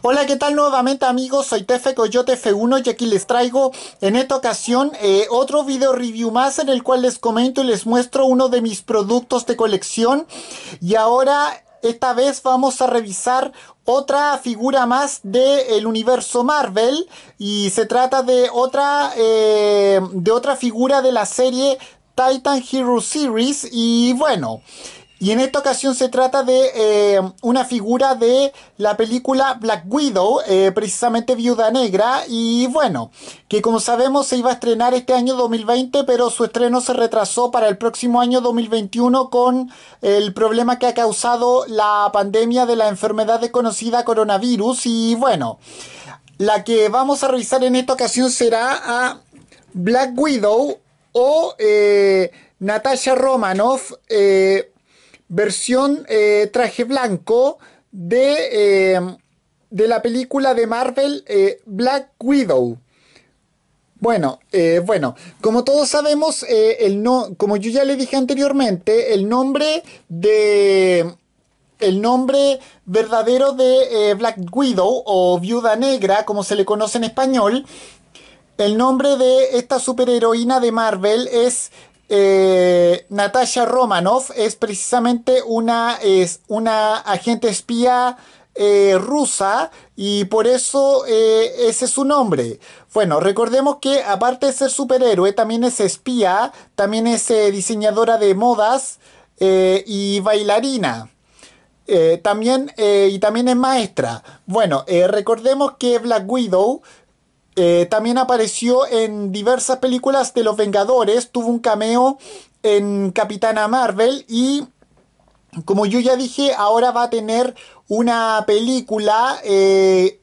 Hola, ¿qué tal nuevamente amigos? Soy Tefe Coyote F1 y aquí les traigo en esta ocasión eh, otro video review más en el cual les comento y les muestro uno de mis productos de colección y ahora esta vez vamos a revisar otra figura más del universo Marvel y se trata de otra, eh, de otra figura de la serie Titan Hero Series y bueno... Y en esta ocasión se trata de eh, una figura de la película Black Widow, eh, precisamente Viuda Negra, y bueno, que como sabemos se iba a estrenar este año 2020, pero su estreno se retrasó para el próximo año 2021 con el problema que ha causado la pandemia de la enfermedad desconocida coronavirus, y bueno, la que vamos a revisar en esta ocasión será a Black Widow o eh, Natasha Romanoff. Eh, versión eh, traje blanco de, eh, de, la película de Marvel eh, Black Widow. Bueno, bueno, como todos sabemos, el no, como yo ya le dije anteriormente, el nombre de el nombre verdadero de Black Widow o Viuda Negra, como se le conoce en español, el nombre de esta superheroína de Marvel es eh, Natasha Romanov es precisamente una, es una agente espía eh, rusa y por eso eh, ese es su nombre. Bueno, recordemos que aparte de ser superhéroe, también es espía, también es diseñadora de modas y bailarina. también, y también es maestra. Bueno, recordemos que Black Widow eh, también apareció en diversas películas de Los Vengadores, tuvo un cameo en Capitana Marvel y como yo ya dije, ahora va a tener una película, eh,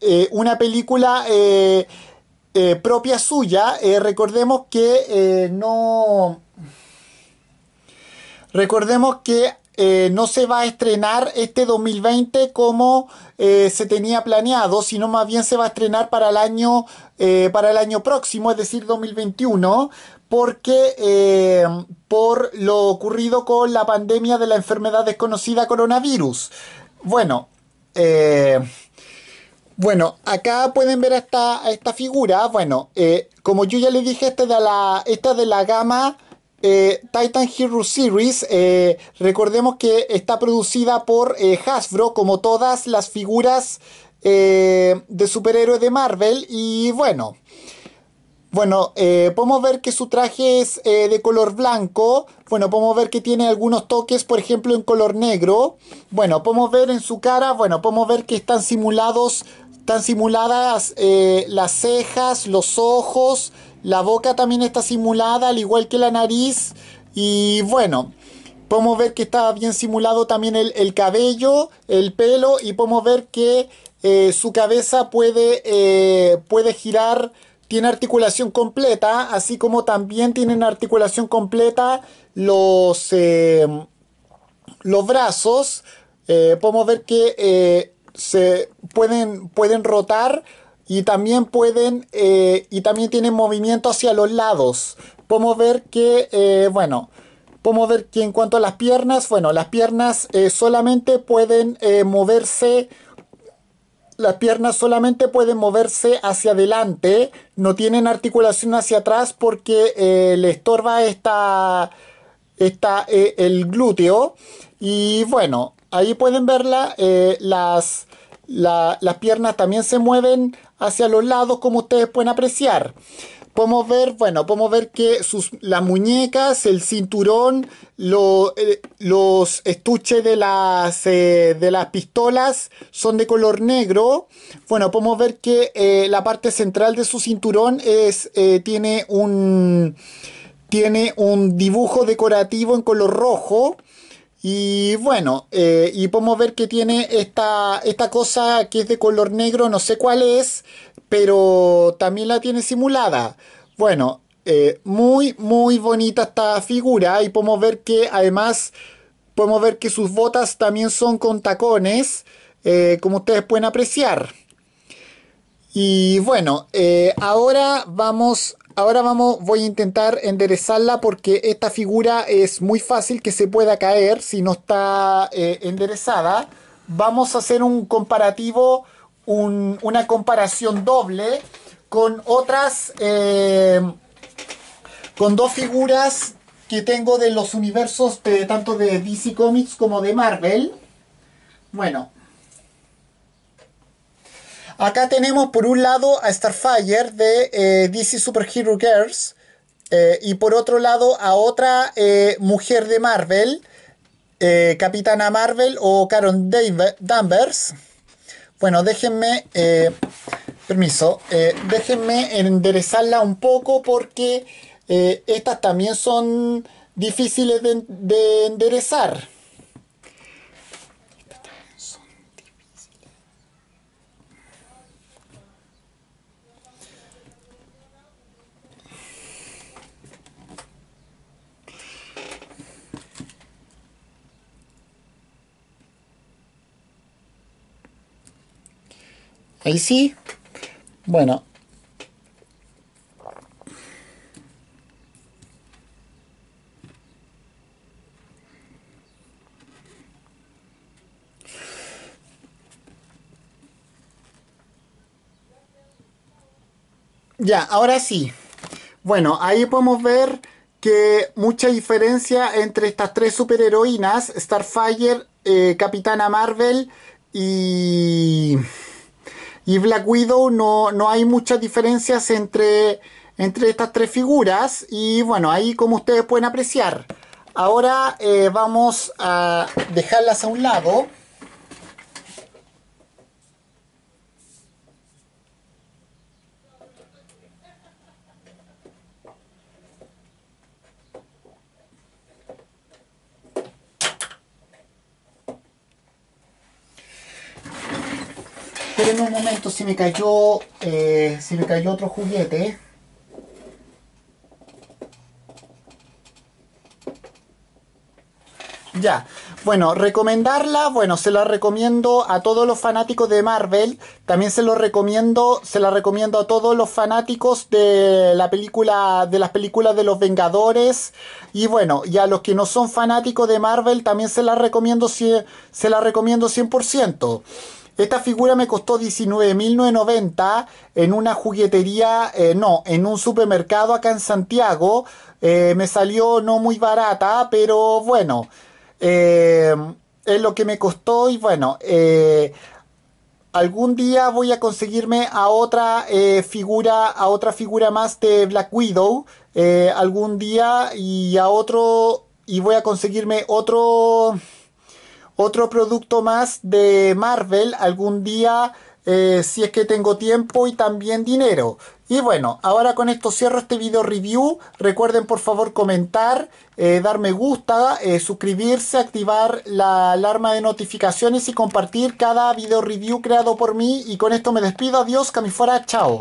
eh, una película propia suya. recordemos que no... Recordemos que eh, no se va a estrenar este 2020 como eh, se tenía planeado, sino más bien se va a estrenar para el año, eh, para el año próximo, es decir, 2021, porque por lo ocurrido con la pandemia de la enfermedad desconocida coronavirus. Bueno, bueno, acá pueden ver esta, figura. Bueno, como yo ya les dije, esta de esta de la gama eh, Titan Hero Series. Eh, recordemos que está producida por eh, Hasbro, como todas las figuras de superhéroes de Marvel. Y bueno, bueno podemos ver que su traje es de color blanco. Bueno, podemos ver que tiene algunos toques, por ejemplo, en color negro. Bueno, podemos ver en su cara, bueno, podemos ver que están simulados, están simuladas las cejas, los ojos la boca también está simulada, al igual que la nariz. Y bueno, podemos ver que está bien simulado también el, cabello, el pelo y podemos ver que eh, su cabeza puede, eh, puede girar, tiene articulación completa, así como también tienen articulación completa los, eh, los brazos. podemos ver que se pueden, pueden rotar y también pueden, eh, y también tienen movimiento hacia los lados. Podemos ver que, eh, bueno, podemos ver que en cuanto a las piernas, bueno, las piernas eh, solamente pueden moverse, las piernas solamente pueden moverse hacia adelante, no tienen articulación hacia atrás porque le estorba esta, el glúteo. Y bueno, ahí pueden verla, las, las piernas también se mueven hacia los lados, como ustedes pueden apreciar. Podemos ver, bueno, podemos ver que sus, las muñecas, el cinturón, eh, los estuches de las, eh, de las pistolas son de color negro. Bueno, podemos ver que eh, la parte central de su cinturón es, tiene, un, tiene un dibujo decorativo en color rojo. Y bueno, eh, y podemos ver que tiene esta, esta cosa que es de color negro, no sé cuál es, pero también la tiene simulada. Bueno, eh, muy, muy bonita esta figura y podemos ver que además podemos ver que sus botas también son con tacones, eh, como ustedes pueden apreciar. Y bueno, ahora vamos Ahora vamos, voy a intentar enderezarla porque esta figura es muy fácil que se pueda caer si no está eh, enderezada. Vamos a hacer un comparativo, una comparación doble con otras, eh, con dos figuras que tengo de los universos tanto de DC Comics como de Marvel. Bueno, Acá tenemos por un lado a Starfire de eh, DC Super Hero Girls eh, y por otro lado a otra eh, mujer de Marvel, Capitana Marvel o Karen Danvers. Bueno, déjenme, permiso, déjenme enderezarla un poco porque estas también son difíciles de enderezar. Ahí sí. Bueno. Ya, ahora sí. Bueno, ahí podemos ver que mucha diferencia entre estas tres superheroínas, Starfire, eh, Capitana Marvel y... Y Black Widow no, hay muchas diferencias entre, entre estas tres figuras. Y bueno, ahí como ustedes pueden apreciar. Ahora eh, vamos a dejarlas a un lado. Pero un momento si me cayó, eh, me cayó otro juguete. Ya, bueno, recomendarla, bueno, se la recomiendo a todos los fanáticos de Marvel, también se lo recomiendo, se la recomiendo a todos los fanáticos de la película, de las películas de los Vengadores, y bueno, y a los que no son fanáticos de Marvel también se la recomiendo, se la recomiendo 100%. Esta figura me costó 19.990 en una juguetería, eh, no, en un supermercado acá en Santiago. Eh, me salió no muy barata, pero bueno, eh, es lo que me costó y bueno, algún día voy a conseguirme a otra figura, a otra figura más de Black Widow, algún día y a otro, y voy a conseguirme otro otro producto más de Marvel algún día, eh, si es que tengo tiempo y también dinero. Y bueno, ahora con esto cierro este video review. Recuerden por favor comentar, eh, dar me gusta, eh, suscribirse, activar la alarma de notificaciones y compartir cada video review creado por mí. Y con esto me despido. Adiós, fuera chao.